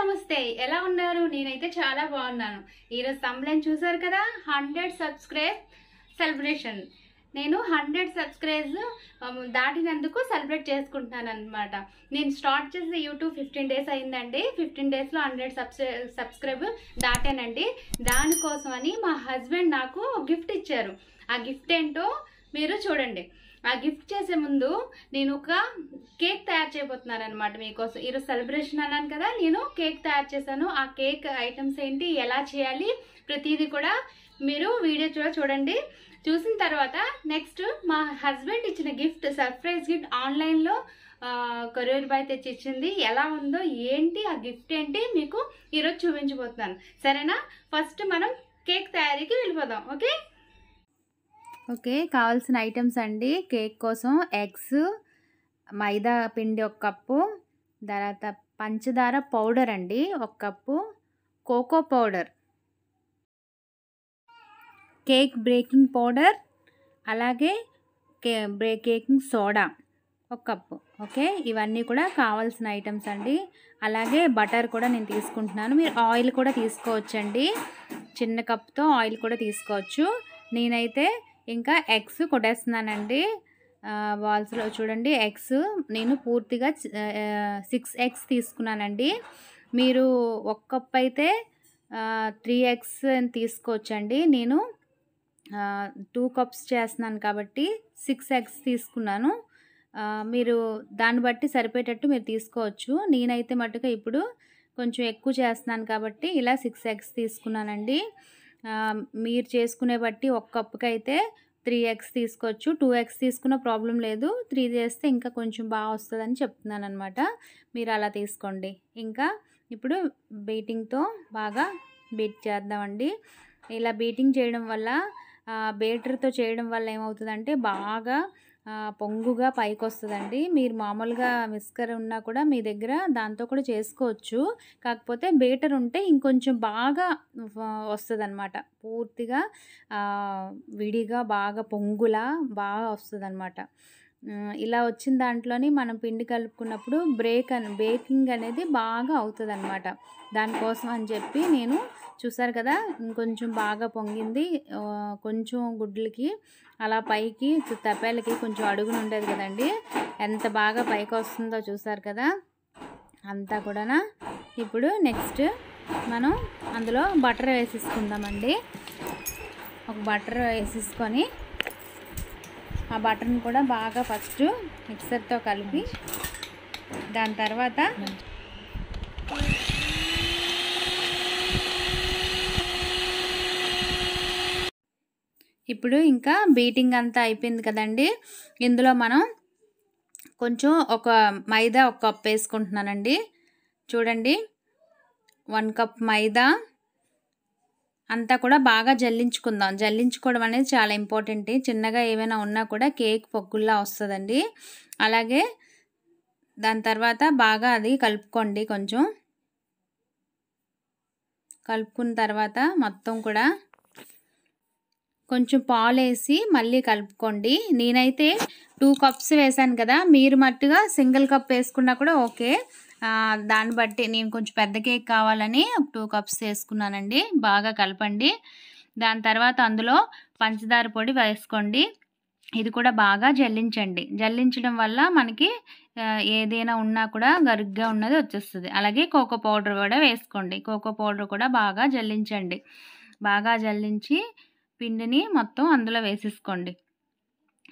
నమస్తే ఎలా ఉన్నారు నేనైతే చాలా బాగున్నాను ఈరోజు తమ్లైన్ చూసారు కదా హండ్రెడ్ సబ్స్క్రైబ్ సెలబ్రేషన్ నేను హండ్రెడ్ సబ్స్క్రైబ్స్ um, దాటినందుకు సెలబ్రేట్ చేసుకుంటున్నాను అనమాట నేను స్టార్ట్ చేసి యూట్యూబ్ ఫిఫ్టీన్ డేస్ అయిందండి ఫిఫ్టీన్ డేస్లో హండ్రెడ్ సబ్స్క్రై సబ్స్క్రైబ్ దాటానండి దానికోసం అని మా హస్బెండ్ నాకు గిఫ్ట్ ఇచ్చారు ఆ గిఫ్ట్ ఏంటో మీరు చూడండి ఆ గిఫ్ట్ చేసే ముందు నేను ఒక కేక్ తయారు చేయబోతున్నాను అనమాట మీకోసం ఈరోజు సెలబ్రేషన్ అన్నాను కదా నేను కేక్ తయారు చేశాను ఆ కేక్ ఐటమ్స్ ఏంటి ఎలా చేయాలి ప్రతిదీ కూడా మీరు వీడియో కూడా చూడండి చూసిన తర్వాత నెక్స్ట్ మా హస్బెండ్ ఇచ్చిన గిఫ్ట్ సర్ప్రైజ్ గిఫ్ట్ ఆన్లైన్లో కొరియర్ బాయ్ తెచ్చి ఇచ్చింది ఎలా ఉందో ఏంటి ఆ గిఫ్ట్ ఏంటి మీకు ఈరోజు చూపించబోతున్నాను సరేనా ఫస్ట్ మనం కేక్ తయారీకి వెళ్ళిపోదాం ఓకే ఓకే కావాల్సిన ఐటమ్స్ అండి కేక్ కోసం ఎగ్స్ మైదా పిండి ఒక కప్పు తర్వాత పంచదార పౌడర్ అండి ఒక cup cocoa powder cake breaking powder అలాగే కే కేకింగ్ సోడా ఒక కప్పు ఓకే ఇవన్నీ కూడా కావాల్సిన ఐటమ్స్ అండి అలాగే బటర్ కూడా నేను తీసుకుంటున్నాను మీరు ఆయిల్ కూడా తీసుకోవచ్చండి చిన్న కప్తో ఆయిల్ కూడా తీసుకోవచ్చు నేనైతే ఇంకా ఎగ్స్ కొట్టేస్తున్నానండి బాల్స్లో చూడండి ఎగ్స్ నేను పూర్తిగా సిక్స్ ఎగ్స్ తీసుకున్నానండి మీరు ఒక కప్ అయితే త్రీ ఎగ్స్ తీసుకోవచ్చండి నేను టూ కప్స్ చేస్తున్నాను కాబట్టి సిక్స్ ఎగ్స్ తీసుకున్నాను మీరు దాన్ని బట్టి సరిపోయేటట్టు మీరు తీసుకోవచ్చు నేనైతే మటుగా ఇప్పుడు కొంచెం ఎక్కువ చేస్తున్నాను కాబట్టి ఇలా సిక్స్ ఎగ్స్ తీసుకున్నానండి మీరు చేసుకునే బట్టి ఒక కప్పుకి అయితే త్రీ ఎగ్స్ తీసుకోవచ్చు టూ ఎగ్స్ తీసుకున్న ప్రాబ్లం లేదు త్రీ చేస్తే ఇంకా కొంచెం బాగా వస్తుందని చెప్తున్నాను అనమాట మీరు అలా తీసుకోండి ఇంకా ఇప్పుడు బీటింగ్తో బాగా బీట్ చేద్దామండి ఇలా బీటింగ్ చేయడం వల్ల బేటర్తో చేయడం వల్ల ఏమవుతుందంటే బాగా పొంగుగా పైకి వస్తుందండి మీరు మామూలుగా విస్కర్ ఉన్నా కూడా మీ దగ్గర దాంతో కూడా చేసుకోవచ్చు కాకపోతే బేటర్ ఉంటే ఇంకొంచెం బాగా వస్తుంది అనమాట పూర్తిగా విడిగా బాగా పొంగులా బాగా వస్తుంది అనమాట ఇలా వచ్చిన దాంట్లోని మనం పిండి కలుపుకున్నప్పుడు బ్రేక్ అని బేకింగ్ అనేది బాగా అవుతుంది అనమాట దానికోసం అని చెప్పి నేను చూసారు కదా ఇంకొంచెం బాగా పొంగింది కొంచెం గుడ్లకి అలా పైకి తప్పేళ్ళకి కొంచెం అడుగును ఉండేది కదండి ఎంత బాగా పైకి వస్తుందో చూసారు కదా అంతా కూడా ఇప్పుడు నెక్స్ట్ మనం అందులో బటర్ వేసేసుకుందామండి ఒక బటర్ వేసేసుకొని ఆ బటర్ని కూడా బాగా ఫస్ట్ మిక్సర్తో కలిపి దాని తర్వాత ఇప్పుడు ఇంకా బీటింగ్ అంతా అయిపోయింది కదండి ఇందులో మనం కొంచెం ఒక మైదా ఒక కప్ వేసుకుంటున్నానండి చూడండి వన్ కప్ మైదా అంతా కూడా బాగా జల్లించుకుందాం జల్లించుకోవడం అనేది చాలా ఇంపార్టెంట్ చిన్నగా ఏమైనా ఉన్నా కూడా కేక్ పొగ్గుల్లా వస్తుందండి అలాగే దాని తర్వాత బాగా అది కలుపుకోండి కొంచెం కలుపుకున్న తర్వాత మొత్తం కూడా కొంచెం పాలు వేసి మళ్ళీ కలుపుకోండి నేనైతే టూ కప్స్ వేశాను కదా మీరు మట్టుగా సింగిల్ కప్ వేసుకున్నా కూడా ఓకే దాన్ని బట్టి నేను కొంచెం పెద్ద కేక్ కావాలని టూ కప్స్ వేసుకున్నానండి బాగా కలపండి దాని తర్వాత అందులో పంచదార పొడి వేసుకోండి ఇది కూడా బాగా జల్లించండి జల్లించడం వల్ల మనకి ఏదైనా ఉన్నా కూడా గరుగ్గా ఉన్నది వచ్చేస్తుంది అలాగే కోకో పౌడర్ కూడా వేసుకోండి కోకో పౌడర్ కూడా బాగా జల్లించండి బాగా జల్లించి పిండిని మొత్తం అందులో వేసేసుకోండి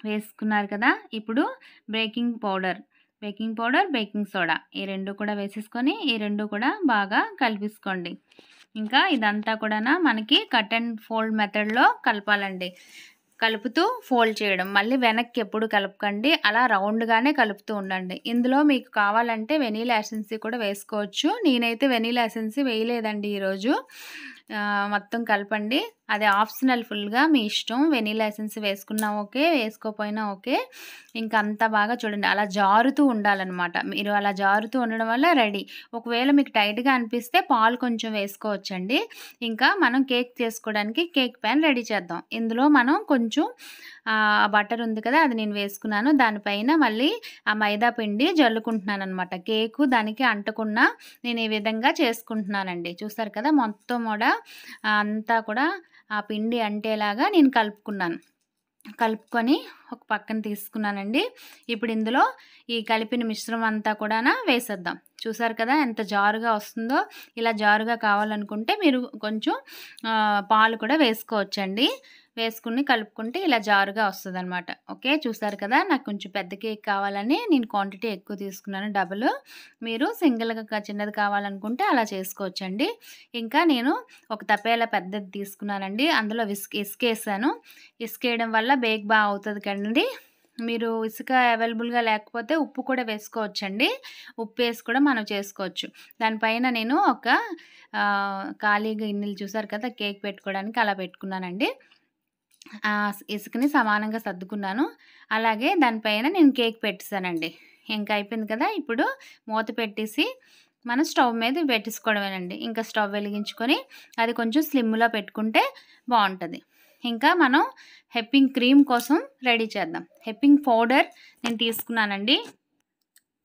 వేసుకున్నారు కదా ఇప్పుడు baking powder baking powder baking soda ఈ రెండు కూడా వేసేసుకొని ఈ రెండు కూడా బాగా కలిపించుకోండి ఇంకా ఇదంతా కూడా మనకి కట్ అండ్ ఫోల్డ్ మెథడ్లో కలపాలండి కలుపుతూ ఫోల్డ్ చేయడం మళ్ళీ వెనక్కి ఎప్పుడు కలపకండి అలా రౌండ్గానే కలుపుతూ ఉండండి ఇందులో మీకు కావాలంటే వెనీల్ ఎసెన్సీ కూడా వేసుకోవచ్చు నేనైతే వెనీల్ ఎసెన్సీ వేయలేదండి ఈరోజు మొత్తం కలపండి అది ఆప్షనల్ ఫుల్గా మీ ఇష్టం వెనీలా ఎసెన్స్ వేసుకున్నా ఓకే వేసుకోపోయినా ఓకే ఇంకా అంత బాగా చూడండి అలా జారుతూ ఉండాలన్నమాట మీరు అలా జారుతూ ఉండడం వల్ల రెడీ ఒకవేళ మీకు టైట్గా అనిపిస్తే పాలు కొంచెం వేసుకోవచ్చండి ఇంకా మనం కేక్ చేసుకోవడానికి కేక్ ప్యాన్ రెడీ చేద్దాం ఇందులో మనం కొంచెం బటర్ ఉంది కదా అది నేను వేసుకున్నాను దానిపైన మళ్ళీ ఆ మైదా పిండి జల్లుకుంటున్నాను అనమాట కేకు దానికి అంటకుండా నేను ఈ విధంగా చేసుకుంటున్నానండి చూస్తారు కదా మొత్తం కూడా అంతా కూడా ఆ పిండి అంటేలాగా నేను కలుపుకున్నాను కలుపుకొని ఒక పక్కన తీసుకున్నానండి ఇప్పుడు ఇందులో ఈ కలిపిన మిశ్రమం అంతా కూడా వేసేద్దాం చూసారు కదా ఎంత జారుగా వస్తుందో ఇలా జారుగా కావాలనుకుంటే మీరు కొంచెం పాలు కూడా వేసుకోవచ్చండి వేసుకుని కలుపుకుంటే ఇలా జారుగా వస్తుంది అనమాట ఓకే చూసారు కదా నాకు కొంచెం పెద్ద కేక్ కావాలని నేను క్వాంటిటీ ఎక్కువ తీసుకున్నాను డబుల్ మీరు సింగిల్గా చిన్నది కావాలనుకుంటే అలా చేసుకోవచ్చండి ఇంకా నేను ఒక తపేలా పెద్దది తీసుకున్నానండి అందులో ఇసుక ఇసుకేసాను ఇసుకేయడం వల్ల బేక్ బాగా అవుతుంది కదండి మీరు ఇసుక అవైలబుల్గా లేకపోతే ఉప్పు కూడా వేసుకోవచ్చండి ఉప్పు వేసి కూడా మనం చేసుకోవచ్చు దానిపైన నేను ఒక ఖాళీ గిన్నెలు చూసారు కదా కేక్ పెట్టుకోవడానికి అలా పెట్టుకున్నానండి ఇసుకని సమానంగా సర్దుకున్నాను అలాగే దానిపైన నేను కేక్ పెట్టేశానండి ఇంకా అయిపోయింది కదా ఇప్పుడు మూత పెట్టేసి మనం స్టవ్ మీద పెట్టేసుకోవడమేనండి ఇంకా స్టవ్ వెలిగించుకొని అది కొంచెం స్లిమ్లో పెట్టుకుంటే బాగుంటుంది ఇంకా మనం హెప్పింగ్ క్రీమ్ కోసం రెడీ చేద్దాం హెప్పింగ్ పౌడర్ నేను తీసుకున్నానండి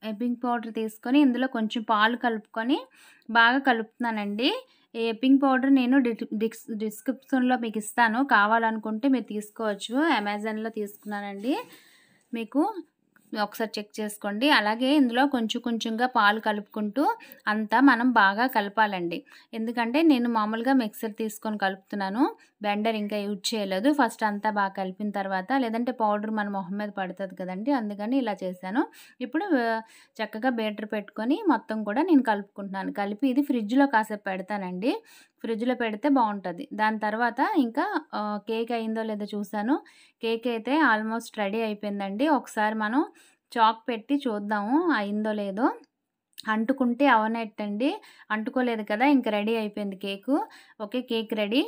హెప్పింగ్ పౌడర్ తీసుకొని ఇందులో కొంచెం పాలు కలుపుకొని బాగా కలుపుతున్నానండి ఏపింగ్ పౌడర్ నేను డిస్ డిస్క్రిప్షన్లో మీకు ఇస్తాను కావాలనుకుంటే మీరు తీసుకోవచ్చు అమెజాన్లో తీసుకున్నానండి మీకు ఒకసారి చెక్ చేసుకోండి అలాగే ఇందులో కొంచెం కొంచెంగా పాలు కలుపుకుంటూ అంతా మనం బాగా కలపాలండి ఎందుకంటే నేను మామూలుగా మిక్సర్ తీసుకొని కలుపుతున్నాను బెండర్ ఇంకా యూజ్ చేయలేదు ఫస్ట్ అంతా బాగా కలిపిన తర్వాత లేదంటే పౌడర్ మన మొహం మీద పడుతుంది కదండి అందుకని ఇలా చేశాను ఇప్పుడు చక్కగా బేటర్ పెట్టుకొని మొత్తం కూడా నేను కలుపుకుంటున్నాను కలిపి ఇది ఫ్రిడ్జ్లో కాసేపు పెడతానండి ఫ్రిడ్జ్లో పెడితే బాగుంటుంది దాని తర్వాత ఇంకా కేక్ అయిందో లేదో చూసాను కేక్ అయితే ఆల్మోస్ట్ రెడీ అయిపోయిందండి ఒకసారి మనం చాక్ పెట్టి చూద్దాము అయిందో లేదో అంటుకుంటే అవనట్టండి అంటుకోలేదు కదా ఇంక రెడీ అయిపోయింది కేకు ఓకే కేక్ రెడీ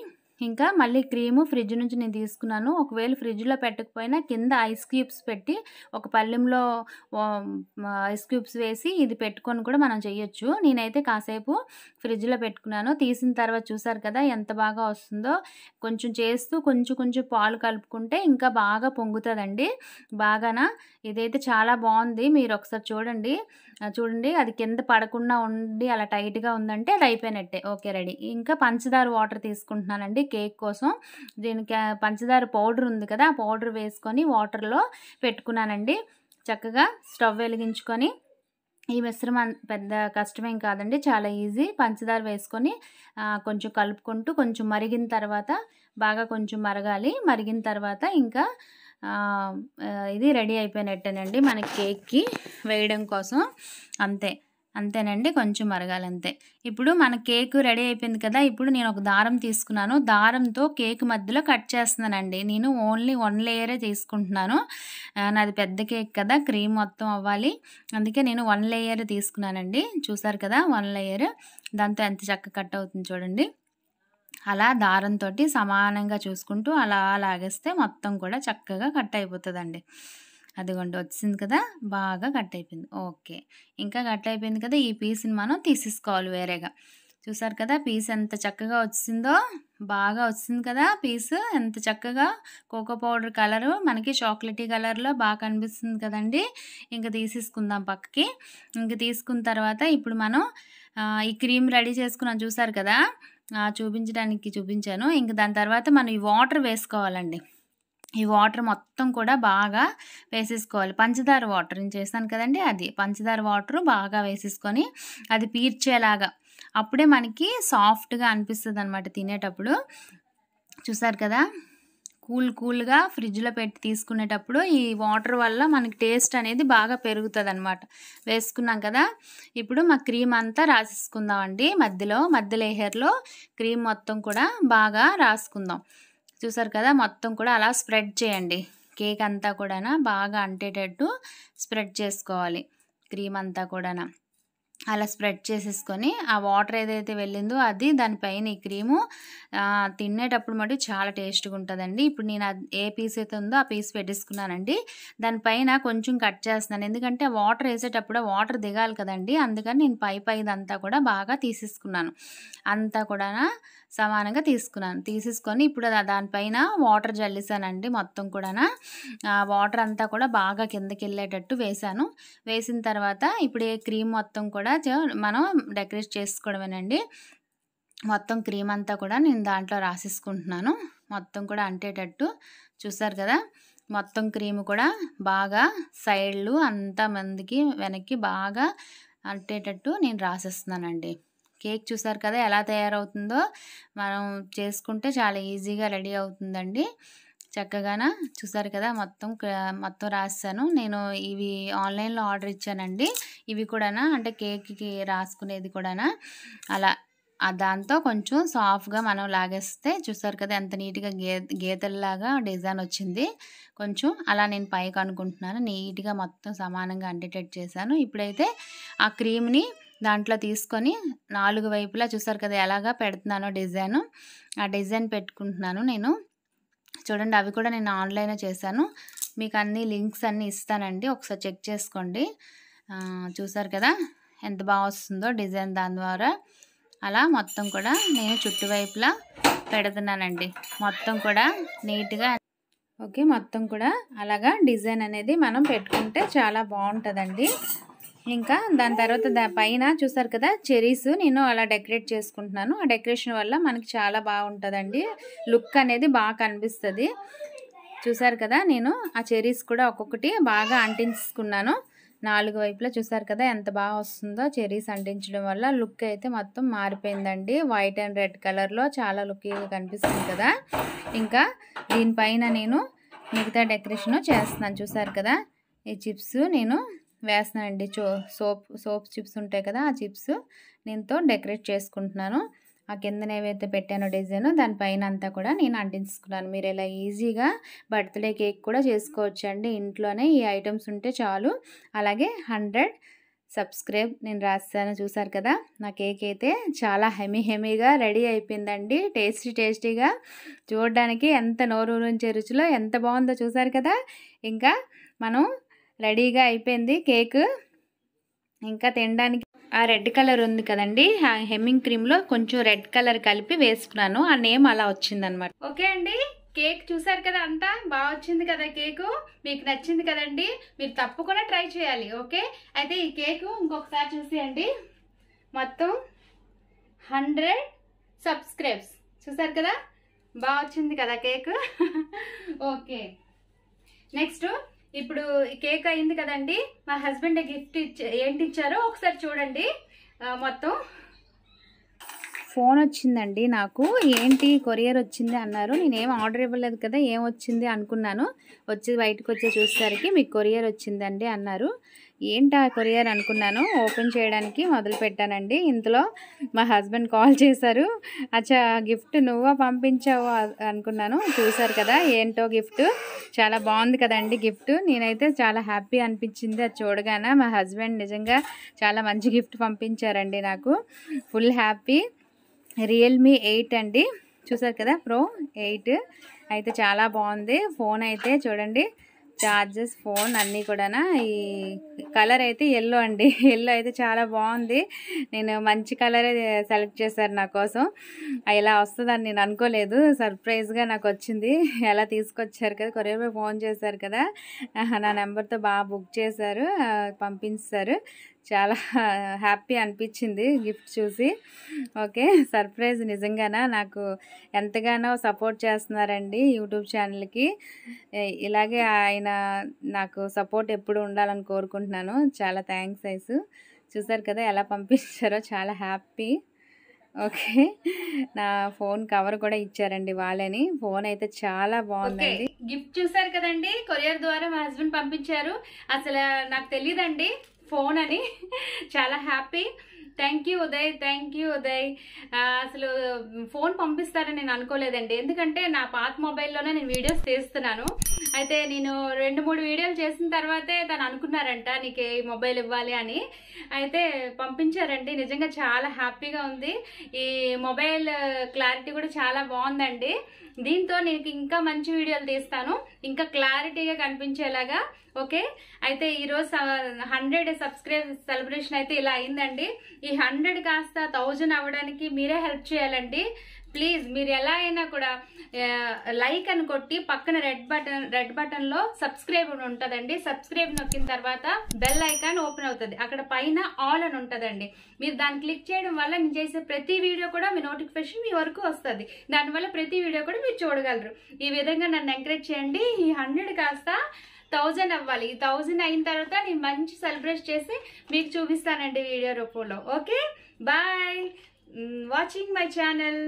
ఇంకా మళ్ళీ క్రీము ఫ్రిడ్జ్ నుంచి నేను తీసుకున్నాను ఒకవేళ ఫ్రిడ్జ్లో పెట్టకపోయినా కింద ఐస్ క్యూబ్స్ పెట్టి ఒక పళ్ళెంలో ఐస్ క్యూబ్స్ వేసి ఇది పెట్టుకొని కూడా మనం చేయొచ్చు నేనైతే కాసేపు ఫ్రిడ్జ్లో పెట్టుకున్నాను తీసిన తర్వాత చూసారు కదా ఎంత బాగా వస్తుందో కొంచెం చేస్తూ కొంచెం కొంచెం పాలు కలుపుకుంటే ఇంకా బాగా పొంగుతుందండి బాగానా ఇదైతే చాలా బాగుంది మీరు ఒకసారి చూడండి చూడండి అది కింద పడకుండా ఉండి అలా టైట్గా ఉందంటే అది అయిపోయినట్టే ఓకే రెడీ ఇంకా పంచదార వాటర్ తీసుకుంటున్నానండి కేక్ కోసం దీనికి పంచదార పౌడర్ ఉంది కదా ఆ పౌడర్ వేసుకొని వాటర్లో పెట్టుకున్నానండి చక్కగా స్టవ్ వెలిగించుకొని ఈ మిశ్రమం పెద్ద కష్టమేం కాదండి చాలా ఈజీ పంచదార వేసుకొని కొంచెం కలుపుకుంటూ కొంచెం మరిగిన తర్వాత బాగా కొంచెం మరగాలి మరిగిన తర్వాత ఇంకా ఇది రెడీ అయిపోయినట్టేనండి మన కేక్కి వేయడం కోసం అంతే అంతేనండి కొంచెం మరగాలంతే ఇప్పుడు మన కేక్ రెడీ అయిపోయింది కదా ఇప్పుడు నేను ఒక దారం తీసుకున్నాను దారంతో కేక్ మధ్యలో కట్ చేస్తున్నానండి నేను ఓన్లీ వన్ లేయరే తీసుకుంటున్నాను నాది పెద్ద కేక్ కదా క్రీమ్ మొత్తం అవ్వాలి అందుకే నేను వన్ లేయర్ తీసుకున్నానండి చూసారు కదా వన్ లేయర్ దాంతో ఎంత చక్క కట్ అవుతుంది చూడండి అలా దారంతో సమానంగా చూసుకుంటూ అలా లాగేస్తే మొత్తం కూడా చక్కగా కట్ అయిపోతుందండి అదిగోండి వచ్చింది కదా బాగా కట్ అయిపోయింది ఓకే ఇంకా కట్ అయిపోయింది కదా ఈ పీస్ని మనం తీసేసుకోవాలి వేరేగా చూసారు కదా పీస్ ఎంత చక్కగా వచ్చిందో బాగా వచ్చింది కదా పీస్ ఎంత చక్కగా కోకో పౌడర్ కలరు మనకి చాక్లెటీ కలర్లో బాగా కనిపిస్తుంది కదండి ఇంకా తీసేసుకుందాం పక్కకి ఇంక తీసుకున్న తర్వాత ఇప్పుడు మనం ఈ క్రీమ్ రెడీ చేసుకున్నాం చూసారు కదా చూపించడానికి చూపించాను ఇంక దాని తర్వాత మనం ఈ వాటర్ వేసుకోవాలండి ఈ వాటర్ మొత్తం కూడా బాగా వేసేసుకోవాలి పంచదార వాటర్ నేను చేశాను కదండి అది పంచదార వాటర్ బాగా వేసేసుకొని అది పీర్చేలాగా అప్పుడే మనకి సాఫ్ట్గా అనిపిస్తుంది అనమాట తినేటప్పుడు చూసారు కదా కూల్ కూల్గా ఫ్రిడ్జ్లో పెట్టి తీసుకునేటప్పుడు ఈ వాటర్ వల్ల మనకి టేస్ట్ అనేది బాగా పెరుగుతుంది అనమాట వేసుకున్నాం కదా ఇప్పుడు మా క్రీమ్ అంతా రాసేసుకుందాం అండి మధ్యలో మధ్య హెయిర్లో క్రీమ్ మొత్తం కూడా బాగా రాసుకుందాం చూసారు కదా మొత్తం కూడా అలా స్ప్రెడ్ చేయండి కేక్ అంతా కూడా బాగా అంటేటట్టు స్ప్రెడ్ చేసుకోవాలి క్రీమ్ అంతా కూడా అలా స్ప్రెడ్ చేసేసుకొని ఆ వాటర్ ఏదైతే వెళ్ళిందో అది దానిపైన ఈ క్రీము తినేటప్పుడు మటు చాలా టేస్ట్గా ఉంటుందండి ఇప్పుడు నేను ఏ పీస్ అయితే ఉందో ఆ పీస్ పెట్టేసుకున్నానండి దానిపైన కొంచెం కట్ చేస్తున్నాను ఎందుకంటే వాటర్ వేసేటప్పుడు వాటర్ దిగాలి కదండి అందుకని నేను పై పైదంతా కూడా బాగా తీసేసుకున్నాను అంతా కూడా సమానంగా తీసుకున్నాను తీసేసుకొని ఇప్పుడు దానిపైన వాటర్ జల్లేసానండి మొత్తం కూడా వాటర్ అంతా కూడా బాగా కిందకి వెళ్ళేటట్టు వేసాను వేసిన తర్వాత ఇప్పుడు ఏ క్రీమ్ మొత్తం కూడా మనం డెకరేట్ చేసుకోవడమేనండి మొత్తం క్రీమ్ అంతా కూడా నేను దాంట్లో రాసేసుకుంటున్నాను మొత్తం కూడా అంటేటట్టు చూసారు కదా మొత్తం క్రీమ్ కూడా బాగా సైడ్లు అంతా మందికి వెనక్కి బాగా అంటేటట్టు నేను రాసేస్తున్నానండి కేక్ చూసారు కదా ఎలా తయారవుతుందో మనం చేసుకుంటే చాలా ఈజీగా రెడీ అవుతుందండి చక్కగాన చూసారు కదా మొత్తం మొత్తం రాస్తాను నేను ఇవి ఆన్లైన్లో ఆర్డర్ ఇచ్చానండి ఇవి కూడానా అంటే కేక్కి రాసుకునేది కూడానా అలా దాంతో కొంచెం సాఫ్ట్గా మనం లాగేస్తే చూసారు కదా ఎంత నీట్గా గే గీతల్లాగా డిజైన్ వచ్చింది కొంచెం అలా నేను పైకి అనుకుంటున్నాను నీట్గా మొత్తం సమానంగా అంటేటెట్ చేశాను ఇప్పుడైతే ఆ క్రీమ్ని దాంట్లో తీసుకొని నాలుగు వైపులా చూసారు కదా ఎలాగా పెడుతున్నానో డిజైన్ ఆ డిజైన్ పెట్టుకుంటున్నాను నేను చూడండి అవి కూడా నేను ఆన్లైన్లో చేశాను మీకు అన్ని లింక్స్ అన్నీ ఇస్తానండి ఒకసారి చెక్ చేసుకోండి చూసారు కదా ఎంత బాగా వస్తుందో డిజైన్ దాని ద్వారా అలా మొత్తం కూడా నేను చుట్టువైపులా పెడుతున్నానండి మొత్తం కూడా నీట్గా ఓకే మొత్తం కూడా అలాగా డిజైన్ అనేది మనం పెట్టుకుంటే చాలా బాగుంటుందండి ఇంకా దాని తర్వాత దా పైన చూసారు కదా చెరీస్ నేను అలా డెకరేట్ చేసుకుంటున్నాను ఆ డెకరేషన్ వల్ల మనకి చాలా బాగుంటుందండి లుక్ అనేది బాగా కనిపిస్తుంది చూసారు కదా నేను ఆ చెరీస్ కూడా ఒక్కొక్కటి బాగా అంటించుకున్నాను నాలుగు వైపులా చూసారు కదా ఎంత బాగా వస్తుందో చెరీస్ అంటించడం వల్ల లుక్ అయితే మొత్తం మారిపోయిందండి వైట్ అండ్ రెడ్ కలర్లో చాలా లుక్ కనిపిస్తుంది కదా ఇంకా దీనిపైన నేను మిగతా డెకరేషన్ చేస్తున్నాను చూసారు కదా ఈ చిప్స్ నేను వేస్తున్నానండి చో సోప్ సోప్ చిప్స్ ఉంటాయి కదా ఆ చిప్స్ దీంతో డెకరేట్ చేసుకుంటున్నాను ఆ కిందన ఏవైతే పెట్టానో డిజైన్ దానిపైన అంతా కూడా నేను అంటించుకున్నాను మీరు ఇలా ఈజీగా బర్త్డే కేక్ కూడా చేసుకోవచ్చండి ఇంట్లోనే ఈ ఐటమ్స్ ఉంటే చాలు అలాగే హండ్రెడ్ సబ్స్క్రైబ్ నేను రాస్తాను చూసారు కదా నా కేక్ అయితే చాలా హెమీ హెమీగా రెడీ అయిపోయిందండి టేస్టీ టేస్టీగా చూడడానికి ఎంత నోరు నుంచి రుచిలో ఎంత బాగుందో చూసారు కదా ఇంకా మనం రెడీగా అయిపోయింది కేక్ ఇంకా తినడానికి ఆ రెడ్ కలర్ ఉంది కదండి ఆ హెమ్మింగ్ క్రీమ్లో కొంచెం రెడ్ కలర్ కలిపి వేసుకున్నాను ఆ నేమ్ అలా వచ్చిందనమాట ఓకే అండి కేక్ చూసారు కదా అంతా బాగా వచ్చింది కదా కేకు మీకు నచ్చింది కదండి మీరు తప్పకుండా ట్రై చేయాలి ఓకే అయితే ఈ కేకు ఇంకొకసారి చూసేయండి మొత్తం హండ్రెడ్ సబ్స్క్రైబ్స్ చూసారు కదా బాగా వచ్చింది కదా కేక్ ఓకే నెక్స్ట్ ఇప్పుడు కేక్ అయింది కదండి మా హస్బెండ్ గిఫ్ట్ ఇచ్చే ఏంటి ఇచ్చారో ఒకసారి చూడండి మొత్తం ఫోన్ వచ్చిందండి నాకు ఏంటి కొరియర్ వచ్చింది అన్నారు నేనేం ఆర్డర్ ఇవ్వలేదు కదా ఏం వచ్చింది అనుకున్నాను వచ్చి బయటకు వచ్చి చూసేసరికి మీకు కొరియర్ వచ్చిందండి అన్నారు ఏంట కొరియర్ అనుకున్నాను ఓపెన్ చేయడానికి మొదలు పెట్టానండి ఇంతలో మా హస్బెండ్ కాల్ చేశారు అచ్చా గిఫ్ట్ నువ్వా పంపించావు అనుకున్నాను చూశారు కదా ఏంటో గిఫ్ట్ చాలా బాగుంది కదండి గిఫ్ట్ నేనైతే చాలా హ్యాపీ అనిపించింది అది చూడగానే మా హస్బెండ్ నిజంగా చాలా మంచి గిఫ్ట్ పంపించారండి నాకు ఫుల్ హ్యాపీ రియల్మీ ఎయిట్ అండి చూసారు కదా ప్రో ఎయిట్ అయితే చాలా బాగుంది ఫోన్ అయితే చూడండి చార్జెస్ ఫోన్ అన్నీ కూడా ఈ కలర్ అయితే ఎల్లో అండి ఎల్లో అయితే చాలా బాగుంది నేను మంచి కలరే సెలెక్ట్ చేశారు నా కోసం ఇలా వస్తుందని నేను అనుకోలేదు సర్ప్రైజ్గా నాకు వచ్చింది ఎలా తీసుకొచ్చారు కదా కొరేపై ఫోన్ చేశారు కదా నా నెంబర్తో బాగా బుక్ చేశారు పంపించారు చాలా హ్యాపీ అనిపించింది గిఫ్ట్ చూసి ఓకే సర్ప్రైజ్ నిజంగానా నాకు ఎంతగానో సపోర్ట్ చేస్తున్నారండి యూట్యూబ్ ఛానల్కి ఇలాగే ఆయన నాకు సపోర్ట్ ఎప్పుడు ఉండాలని కోరుకుంటున్నాను చాలా థ్యాంక్స్ ఐసు చూసారు కదా ఎలా పంపించారో చాలా హ్యాపీ ఓకే నా ఫోన్ కవర్ కూడా ఇచ్చారండి వాళ్ళని ఫోన్ అయితే చాలా బాగుందండి గిఫ్ట్ చూసారు కదండి కొరియర్ ద్వారా మా హస్బెండ్ పంపించారు అసలు నాకు తెలియదండి ఫోన్ అని చాలా happy thank you Uday thank you Uday అసలు ఫోన్ పంపిస్తారని నేను అనుకోలేదండి ఎందుకంటే నా పాత మొబైల్లోనే నేను వీడియోస్ తీస్తున్నాను అయితే నేను రెండు మూడు వీడియోలు చేసిన తర్వాతే తను అనుకున్నారంట నీకు ఈ మొబైల్ ఇవ్వాలి అని అయితే పంపించారండి నిజంగా చాలా హ్యాపీగా ఉంది ఈ మొబైల్ క్లారిటీ కూడా చాలా బాగుందండి దీంతో నేను ఇంకా మంచి వీడియోలు తీస్తాను ఇంకా క్లారిటీగా కనిపించేలాగా ఓకే అయితే ఈరోజు హండ్రెడ్ సబ్స్క్రైబ్ సెలబ్రేషన్ అయితే ఇలా అయిందండి ఈ హండ్రెడ్ కాస్త థౌజండ్ అవ్వడానికి మీరే హెల్ప్ చేయాలండి ప్లీజ్ మీరు ఎలా అయినా కూడా లైక్ అని కొట్టి పక్కన రెడ్ బటన్ రెడ్ బటన్లో సబ్స్క్రైబ్ అని ఉంటుందండి సబ్స్క్రైబ్ నొక్కిన తర్వాత బెల్ ఐకాన్ ఓపెన్ అవుతుంది అక్కడ పైన ఆల్ అని ఉంటుందండి మీరు దాన్ని క్లిక్ చేయడం వల్ల నేను చేసే ప్రతి వీడియో కూడా మీ నోటిఫికేషన్ మీ వరకు వస్తుంది దానివల్ల ప్రతి వీడియో కూడా మీరు చూడగలరు ఈ విధంగా నన్ను ఎంకరేజ్ చేయండి ఈ హండ్రెడ్ కాస్త థౌజండ్ అవ్వాలి ఈ థౌజండ్ అయిన తర్వాత నేను మంచి సెలబ్రేట్ చేసి మీకు చూపిస్తానండి వీడియో రూపంలో okay bye watching my channel